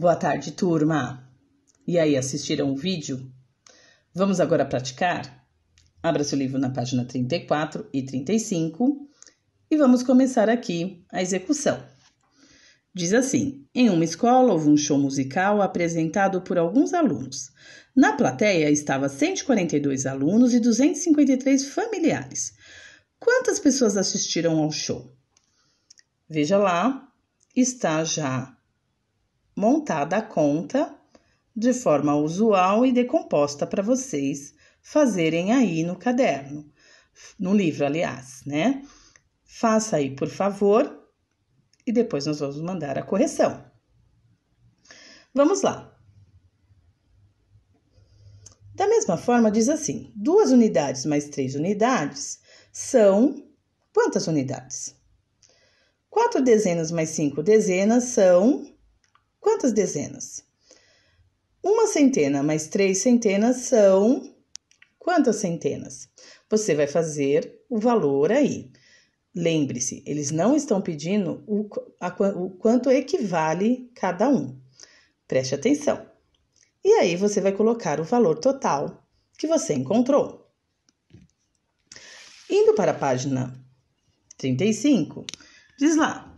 Boa tarde, turma! E aí, assistiram o vídeo? Vamos agora praticar? Abra seu livro na página 34 e 35 e vamos começar aqui a execução. Diz assim: em uma escola houve um show musical apresentado por alguns alunos. Na plateia estava 142 alunos e 253 familiares. Quantas pessoas assistiram ao show? Veja lá, está já montada a conta de forma usual e decomposta para vocês fazerem aí no caderno, no livro, aliás, né? Faça aí, por favor, e depois nós vamos mandar a correção. Vamos lá. Da mesma forma, diz assim: duas unidades mais três unidades são quantas unidades? Quatro dezenas mais cinco dezenas são Quantas dezenas? Uma centena mais três centenas são quantas centenas? Você vai fazer o valor aí. Lembre-se, eles não estão pedindo o, a, o quanto equivale cada um. Preste atenção. E aí você vai colocar o valor total que você encontrou. Indo para a página 35, diz lá: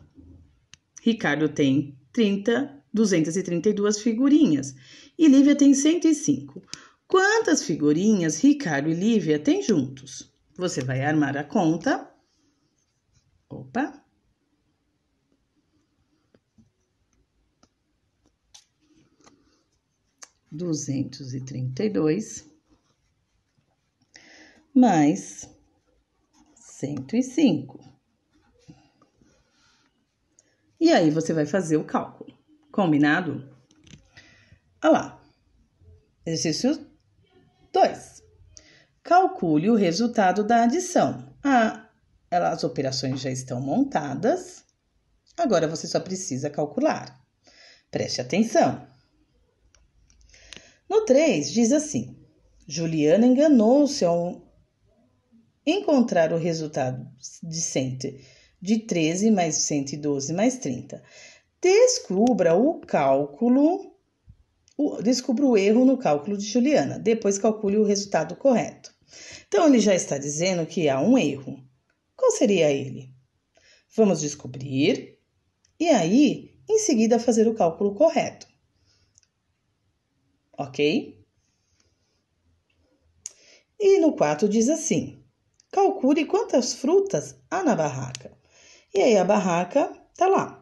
Ricardo tem 30 232 figurinhas e Lívia tem 105. Quantas figurinhas Ricardo e Lívia têm juntos? Você vai armar a conta. Opa! Duzentos e trinta e dois mais cento e cinco. E aí você vai fazer o cálculo. Combinado? Olha lá. Exercício 2. Calcule o resultado da adição. Ah, as operações já estão montadas. Agora você só precisa calcular. Preste atenção. No 3 diz assim: Juliana enganou-se ao encontrar o resultado de, cento, de 13 mais 112 mais 30. Descubra o cálculo, descubra o erro no cálculo de Juliana, depois calcule o resultado correto. Então, ele já está dizendo que há um erro. Qual seria ele? Vamos descobrir e aí, em seguida, fazer o cálculo correto. Ok? E no 4 diz assim: calcule quantas frutas há na barraca. E aí a barraca está lá.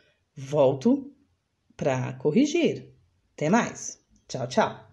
volto para corrigir. Até mais. Tchau, tchau.